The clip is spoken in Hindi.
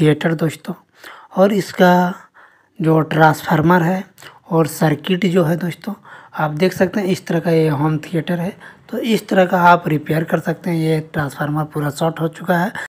थिएटर दोस्तों और इसका जो ट्रांसफार्मर है और सर्किट जो है दोस्तों आप देख सकते हैं इस तरह का ये होम थिएटर है तो इस तरह का आप रिपेयर कर सकते हैं ये ट्रांसफार्मर पूरा शॉर्ट हो चुका है